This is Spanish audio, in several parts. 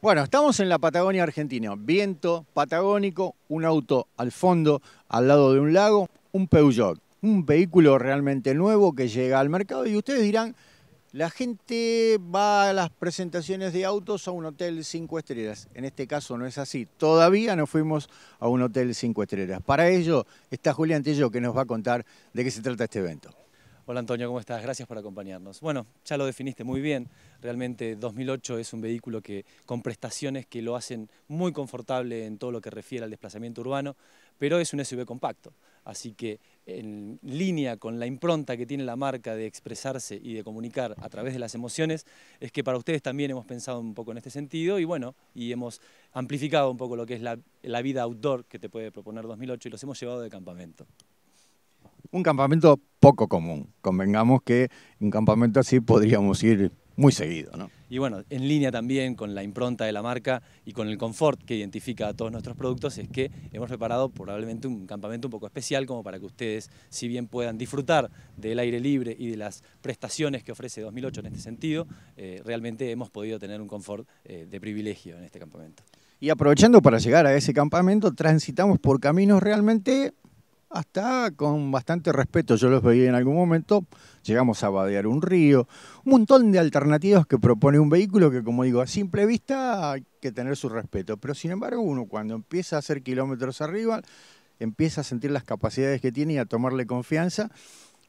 Bueno, estamos en la Patagonia Argentina. Viento patagónico, un auto al fondo, al lado de un lago, un Peugeot. Un vehículo realmente nuevo que llega al mercado y ustedes dirán, la gente va a las presentaciones de autos a un hotel cinco estrellas. En este caso no es así. Todavía no fuimos a un hotel cinco estrellas. Para ello está Julián Tello que nos va a contar de qué se trata este evento. Hola Antonio, ¿cómo estás? Gracias por acompañarnos. Bueno, ya lo definiste muy bien. Realmente 2008 es un vehículo que, con prestaciones que lo hacen muy confortable en todo lo que refiere al desplazamiento urbano, pero es un SUV compacto. Así que en línea con la impronta que tiene la marca de expresarse y de comunicar a través de las emociones, es que para ustedes también hemos pensado un poco en este sentido y bueno, y hemos amplificado un poco lo que es la, la vida outdoor que te puede proponer 2008 y los hemos llevado de campamento un campamento poco común. Convengamos que un campamento así podríamos ir muy seguido. ¿no? Y bueno, en línea también con la impronta de la marca y con el confort que identifica a todos nuestros productos, es que hemos preparado probablemente un campamento un poco especial como para que ustedes, si bien puedan disfrutar del aire libre y de las prestaciones que ofrece 2008 en este sentido, eh, realmente hemos podido tener un confort eh, de privilegio en este campamento. Y aprovechando para llegar a ese campamento, transitamos por caminos realmente hasta con bastante respeto, yo los veía en algún momento, llegamos a vadear un río, un montón de alternativas que propone un vehículo que como digo, a simple vista hay que tener su respeto, pero sin embargo uno cuando empieza a hacer kilómetros arriba, empieza a sentir las capacidades que tiene y a tomarle confianza,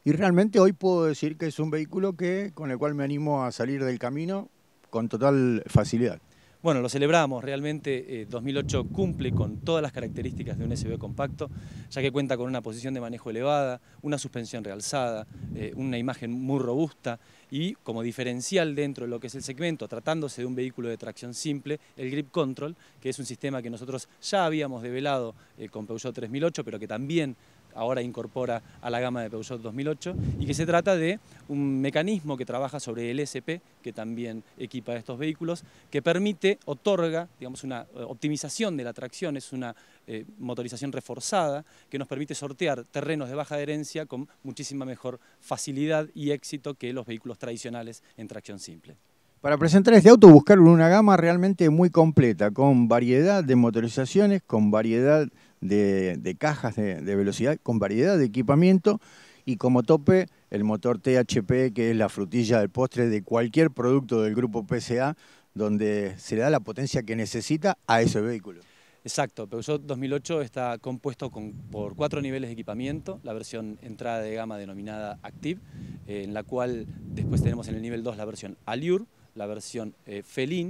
y realmente hoy puedo decir que es un vehículo que, con el cual me animo a salir del camino con total facilidad. Bueno, lo celebramos, realmente 2008 eh, cumple con todas las características de un SUV compacto, ya que cuenta con una posición de manejo elevada, una suspensión realzada, eh, una imagen muy robusta y como diferencial dentro de lo que es el segmento, tratándose de un vehículo de tracción simple, el Grip Control, que es un sistema que nosotros ya habíamos develado eh, con Peugeot 3008, pero que también ahora incorpora a la gama de Peugeot 2008, y que se trata de un mecanismo que trabaja sobre el SP, que también equipa estos vehículos, que permite, otorga, digamos, una eh, optimización de la tracción, es una eh, motorización reforzada, que nos permite sortear terrenos de baja adherencia con muchísima mejor facilidad y éxito que los vehículos tradicionales en tracción simple. Para presentar este auto buscaron una gama realmente muy completa, con variedad de motorizaciones, con variedad de, cajas de, velocidad con variedad de equipamiento y como tope el motor THP, que es la frutilla del postre de cualquier producto del grupo PSA, donde se le da la potencia que necesita a ese vehículo. Exacto, Peugeot 2008 está compuesto por cuatro niveles de equipamiento, la versión entrada de gama denominada Active, eh, en la cual después tenemos en el nivel 2 la versión Allure, la versión eh, Feline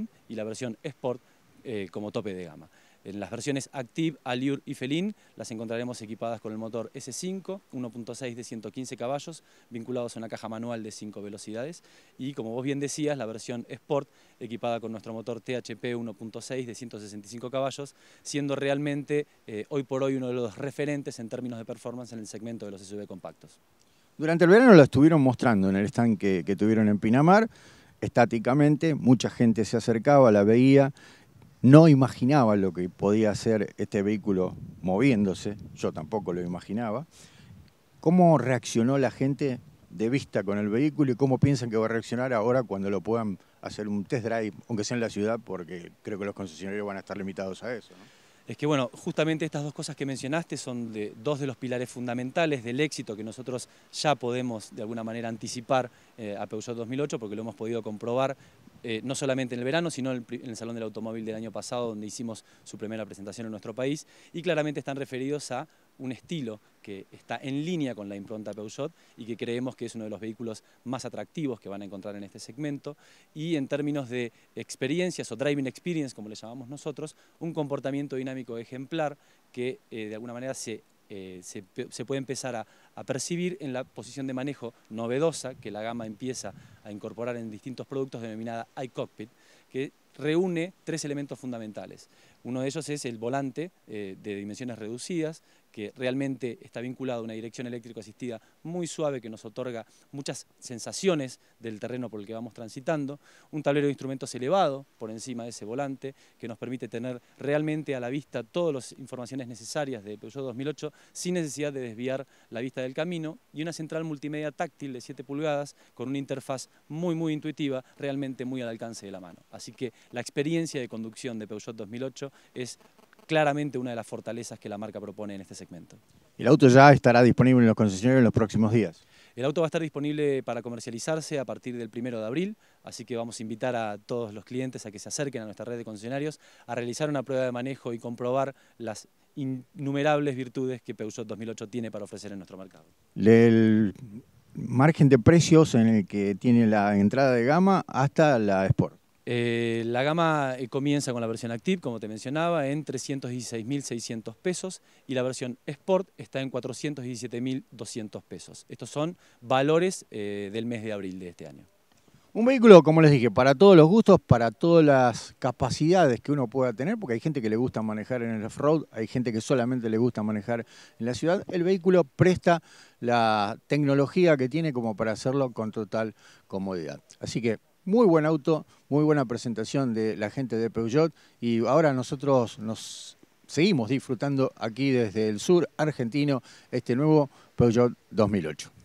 Felin y la versión Sport eh, como tope de gama. En las versiones Active, Allure y Felin las encontraremos equipadas con el motor S5, 1.6 de 115 caballos, vinculados a una caja manual de 5 velocidades. Y como vos bien decías, la versión Sport, equipada con nuestro motor THP 1.6 de 165 caballos, siendo realmente eh, hoy por hoy uno de los referentes en términos de performance en el segmento de los SUV compactos. Durante el verano lo estuvieron mostrando en el stand que tuvieron en Pinamar, estáticamente, mucha gente se acercaba, la veía, no imaginaba lo que podía hacer este vehículo moviéndose, yo tampoco lo imaginaba. ¿Cómo reaccionó la gente de vista con el vehículo y cómo piensan que va a reaccionar ahora cuando lo puedan hacer un test drive, aunque sea en la ciudad, porque creo que los concesionarios van a estar limitados a eso? Es que bueno, justamente estas dos cosas que mencionaste son de, dos de los pilares fundamentales del éxito que nosotros ya podemos de alguna manera anticipar eh, a Peugeot 2008 porque lo hemos podido comprobar eh, no solamente en el verano, sino en el, Salón del Automóvil del año pasado, donde hicimos su primera presentación en nuestro país, y claramente están referidos a un estilo que está en línea con la impronta Peugeot y que creemos que es uno de los vehículos más atractivos que van a encontrar en este segmento. Y en términos de experiencias o driving experience, como le llamamos nosotros, un comportamiento dinámico ejemplar que eh, de alguna manera se eh, se, puede empezar a, percibir en la posición de manejo novedosa que la gama empieza a incorporar en distintos productos denominada iCockpit, que reúne tres elementos fundamentales. Uno de ellos es el volante eh, de dimensiones reducidas, que realmente está vinculado a una dirección eléctrico asistida muy suave que nos otorga muchas sensaciones del terreno por el que vamos transitando, un tablero de instrumentos elevado por encima de ese volante que nos permite tener realmente a la vista todas las informaciones necesarias de Peugeot 2008 sin necesidad de desviar la vista del camino y una central multimedia táctil de 7 pulgadas con una interfaz muy muy intuitiva, realmente muy al alcance de la mano. Así que la experiencia de conducción de Peugeot 2008 es claramente una de las fortalezas que la marca propone en este segmento. ¿El auto ya estará disponible en los concesionarios en los próximos días? El auto va a estar disponible para comercializarse a partir del primero de abril, así que vamos a invitar a todos los clientes a que se acerquen a nuestra red de concesionarios a realizar una prueba de manejo y comprobar las innumerables virtudes que Peugeot 2008 tiene para ofrecer en nuestro mercado. El margen de precios en el que tiene la entrada de gama hasta la Sport. Eh, la gama eh, comienza con la versión Active, como te mencionaba, en 316.600 pesos y la versión Sport está en 417.200 pesos. Estos son valores eh, del mes de abril de este año. Un vehículo, como les dije, para todos los gustos, para todas las capacidades que uno pueda tener, porque hay gente que le gusta manejar en el off-road, hay gente que solamente le gusta manejar en la ciudad. El vehículo presta la tecnología que tiene como para hacerlo con total comodidad. Así que muy buen auto, muy buena presentación de la gente de Peugeot y ahora nosotros nos seguimos disfrutando aquí desde el sur argentino este nuevo Peugeot 2008.